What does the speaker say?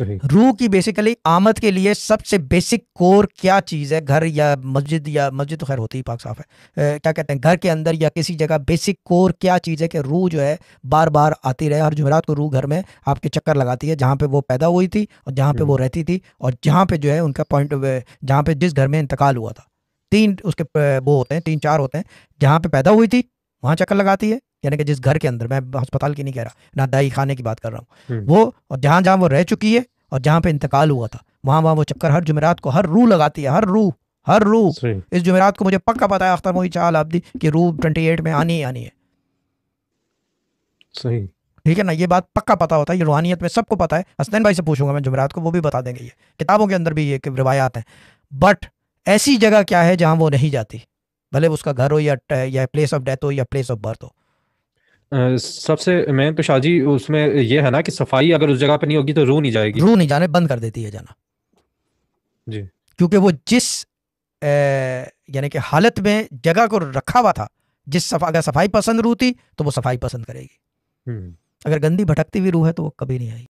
तो रूह की बेसिकली आमद के लिए सबसे बेसिक कोर क्या चीज़ है घर या मस्जिद या मस्जिद तो खैर होती ही पाक साफ है ए, क्या कहते हैं घर के अंदर या किसी जगह बेसिक कोर क्या चीज़ है कि रूह जो है बार बार आती रहे हर जुमेरात को रूह घर में आपके चक्कर लगाती है जहाँ पे वो पैदा हुई थी और जहाँ पे वो हम्म। रहती थी और जहाँ पे जो है उनका पॉइंट जहाँ पे जिस घर में इंतकाल हुआ था तीन उसके वो होते हैं तीन चार होते हैं जहाँ पे पैदा हुई थी वहाँ चक्कर लगाती है यानी कि जिस घर के अंदर मैं अस्पताल की नहीं कह रहा ना दाई खाने की बात कर रहा हूँ हम्म। वो और जहां जहां वो रह चुकी है और जहां पे इंतकाल हुआ था वहां वहां वो चक्कर हर जुमेरात को हर रू लगाती है हर रू हर रू इस जुमेरात को मुझे पक्का पता है अख्तर मोहित चाल आबदी कि रू ट्वेंटी एट में आनी ही आनी है सही ठीक है ना ये बात पक्का पता होता है ये रूहानियत में सबको पता है हसनैन भाई से पूछूंगा मैं जुमेरात को वो भी बता देंगे ये किताबों के अंदर भी ये रिवायात है बट ऐसी जगह क्या है जहां वो नहीं जाती भले उसका घर हो या प्लेस ऑफ डेथ हो या प्लेस ऑफ बर्थ हो सबसे मेन तो शाहजी उसमें ये है ना कि सफाई अगर उस जगह पे नहीं होगी तो रू नहीं जाएगी रू नहीं जाने बंद कर देती है जाना जी क्योंकि वो जिस यानी कि हालत में जगह को रखा हुआ था जिस सफा अगर सफाई पसंद रू थी तो वो सफाई पसंद करेगी हम्म। अगर गंदी भटकती हुई रू है तो वो कभी नहीं आएगी